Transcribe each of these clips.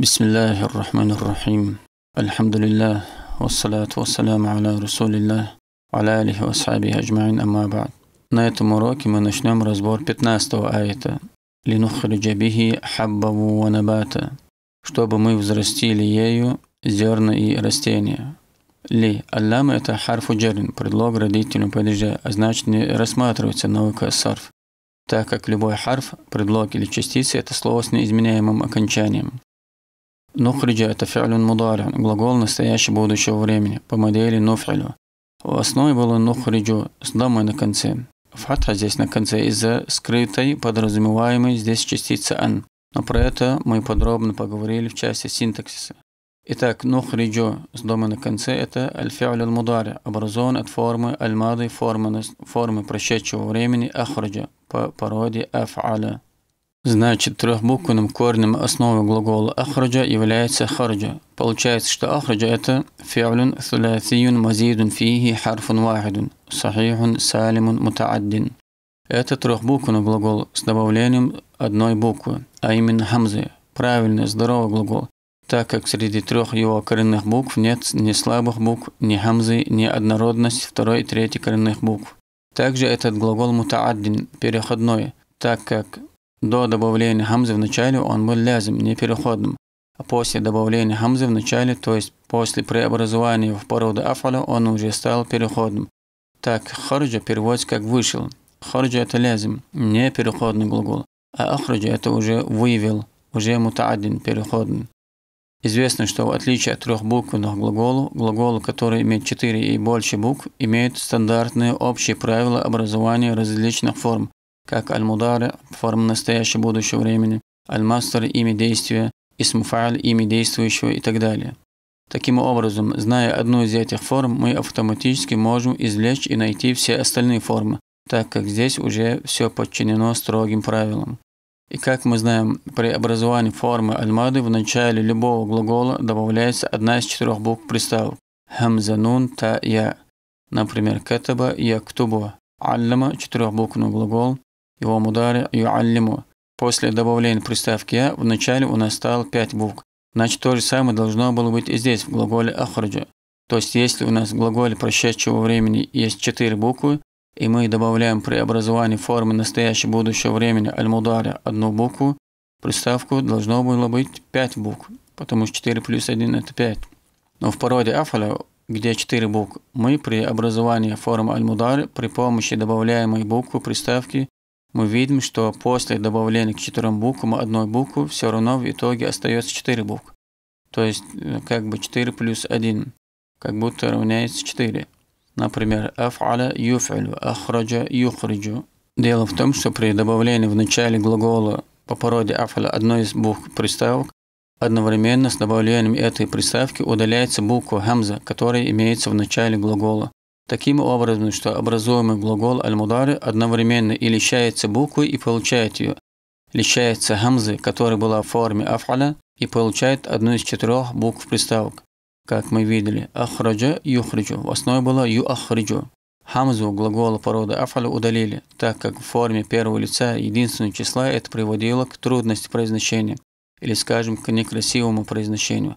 بسم الله الرحمن الرحيم الحمد لله والصلاة والسلام على رسول الله وعلى آله وأصحابه أجمعين أما بعد На этом уроке мы начнем разбор 15 аята «Линухриджа бихи хаббаву ванабата» чтобы мы взрастили ею зерна и растения. Ли аллам это харфу джерин, предлог родителям падежа, а значит не рассматривается наука сарф, так как любой харф, предлог или частица – это слово с неизменяемым окончанием. Нухриджа – это фиалюн мударя, глагол настоящего будущего времени, по модели нуфилю. В основе было нухриджу с домой на конце. Фатха здесь на конце из-за скрытой, подразумеваемой здесь частицы «ан». Но про это мы подробно поговорили в части синтаксиса. Итак, нухриджу с домой на конце – это аль-фиаль мудари образован от формы аль-мады, формы, формы прошедшего времени ахраджа по породе аф'аля. Значит, трехбуквенным корнем основы глагола ахраджа является харджа. Получается, что ахраджа это фиалюн сулясиюн мазидун фихи харфун вахидун сахихун салимун мутааддин. Это трехбуквенный глагол с добавлением одной буквы, а именно хамзы. Правильный, здоровый глагол, так как среди трех его коренных букв нет ни слабых букв, ни хамзы, ни однородность второй и третьей коренных букв. Также этот глагол мутааддин, переходной, так как до добавления хамзы в начале он был лязим, непереходным. А после добавления хамзы в начале, то есть после преобразования в породу афаля, он уже стал переходным. Так, харджа переводится как «вышел». Харджа – это лязим, не переходный глагол. А ахраджа – это уже «вывел», уже мутаадин, переходный. Известно, что в отличие от трехбуквенных глаголов, глаголы, которые имеют четыре и больше букв, имеют стандартные общие правила образования различных форм, как аль-мудари, форма настоящего будущего времени, аль-мастер – имя действия, исмуфаль – имя действующего и так далее. Таким образом, зная одну из этих форм, мы автоматически можем извлечь и найти все остальные формы, так как здесь уже все подчинено строгим правилам. И как мы знаем, при образовании формы альмады в начале любого глагола добавляется одна из четырех букв приставок – Хамзанун та, я. Например, катаба, яктубу, аллама – четырехбуквенный глагол, его мудари юаллиму. После добавления приставки «я» в начале у нас стало пять букв. Значит, то же самое должно было быть и здесь, в глаголе «ахраджа». То есть, если у нас в глаголе прошедшего времени есть четыре буквы, и мы добавляем при образовании формы настоящего будущего времени аль-мудари одну букву, приставку должно было быть пять букв, потому что 4 плюс 1 – это 5. Но в породе афаля, где четыре буквы, мы при образовании формы аль-мудари при помощи добавляемой буквы приставки мы видим, что после добавления к четырем буквам одной буквы все равно в итоге остается четыре буквы. То есть э, как бы 4 плюс 1 как будто равняется 4. Например, аф'аля юф'алю, ахраджа юхриджу. Дело в том, что при добавлении в начале глагола по породе аф'аля одной из букв приставок, одновременно с добавлением этой приставки удаляется буква хамза, которая имеется в начале глагола. Таким образом, что образуемый глагол аль-мудари одновременно и лишается буквы и получает ее, лишается гамзы, которая была в форме афаля, и получает одну из четырех букв приставок. Как мы видели, ахраджа, юхриджу. В основе было юахриджу. Хамзу глагола порода афаля удалили, так как в форме первого лица единственного числа это приводило к трудности произношения, или скажем, к некрасивому произношению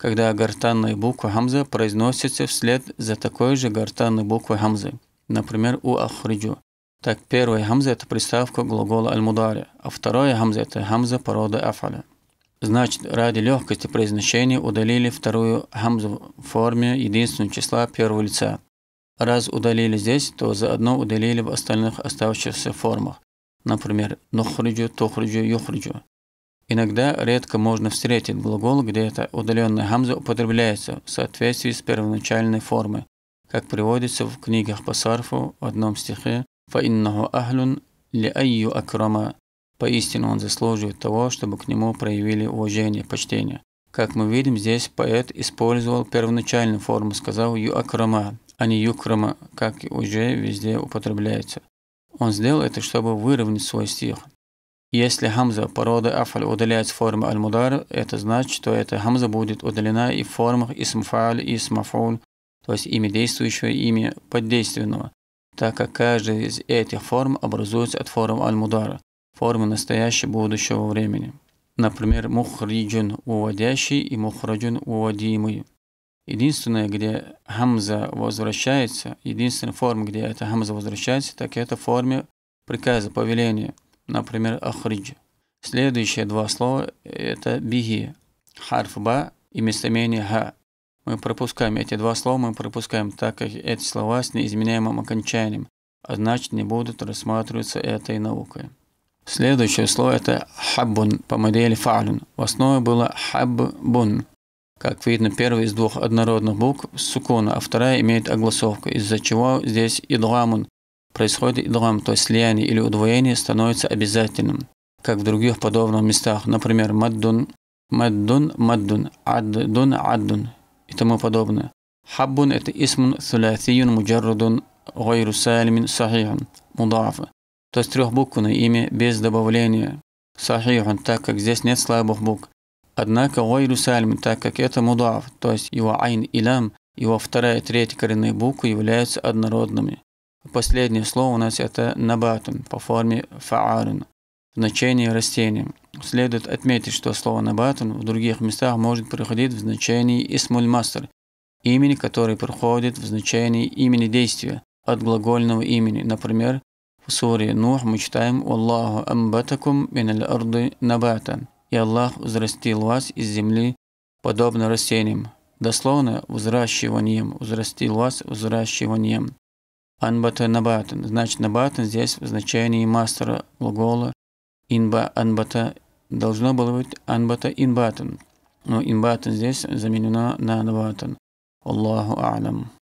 когда гортанные буква хамза произносится вслед за такой же гортанной буквой хамзы, например, у ахриджу. Так, первая хамза – это приставка глагола аль-мудари, а вторая хамза – это хамза породы афаля. Значит, ради легкости произношения удалили вторую хамзу в форме единственного числа первого лица. Раз удалили здесь, то заодно удалили в остальных оставшихся формах. Например, нухриджу, тухриджу, юхриджу. Иногда редко можно встретить глагол, где эта удаленная гамза употребляется в соответствии с первоначальной формой, как приводится в книгах по сарфу в одном стихе «Фаиннаху ахлюн ли айю акрама» Поистину он заслуживает того, чтобы к нему проявили уважение, почтение. Как мы видим, здесь поэт использовал первоначальную форму, сказал «ю акрама», а не «юкрама», как уже везде употребляется. Он сделал это, чтобы выровнять свой стих. Если хамза породы афаль удаляет с формы аль-мудар, это значит, что эта хамза будет удалена и в формах исм фааль, исм мафуль, то есть имя действующего и имя поддейственного, так как каждая из этих форм образуется от форм аль-мудара, формы настоящего будущего времени. Например, мухриджун – уводящий и мухраджун – уводимый. Единственное, где хамза возвращается, единственная форма, где эта хамза возвращается, так это в форме приказа, повеления – например, ахридж. Следующие два слова – это биги, харф ба и местоимение ха. Мы пропускаем эти два слова, мы пропускаем, так как эти слова с неизменяемым окончанием, а значит не будут рассматриваться этой наукой. Следующее слово – это хаббун по модели фалюн. В основе было хаббун. Как видно, первая из двух однородных букв – сукона, а вторая имеет огласовку, из-за чего здесь идламун происходит идлам, то есть слияние или удвоение становится обязательным, как в других подобных местах, например, маддун, маддун, маддун, аддун, аддун и тому подобное. Хаббун – это исмун сулятиюн муджаррудун гайру салимин сахихун, мудафа. То есть трехбуквенное имя без добавления сахихун, так как здесь нет слабых букв. Однако гайру салимин, так как это мудаф, то есть его айн и лям, его вторая и третья коренные буквы являются однородными. Последнее слово у нас это набатун по форме фаарун, значение растения. Следует отметить, что слово набатун в других местах может приходить в значении исмуль имени, которое приходит в значении имени действия от глагольного имени. Например, в суре Нух мы читаем «Аллаху амбатакум мин арды набатан» «И Аллах взрастил вас из земли, подобно растениям». Дословно «взращиванием», «взрастил вас взращиванием» анбата набатан. Значит, набатан здесь в значении мастера глагола инба анбата должно было быть анбата инбатан. Но инбатан здесь заменено на набатан. Аллаху алям.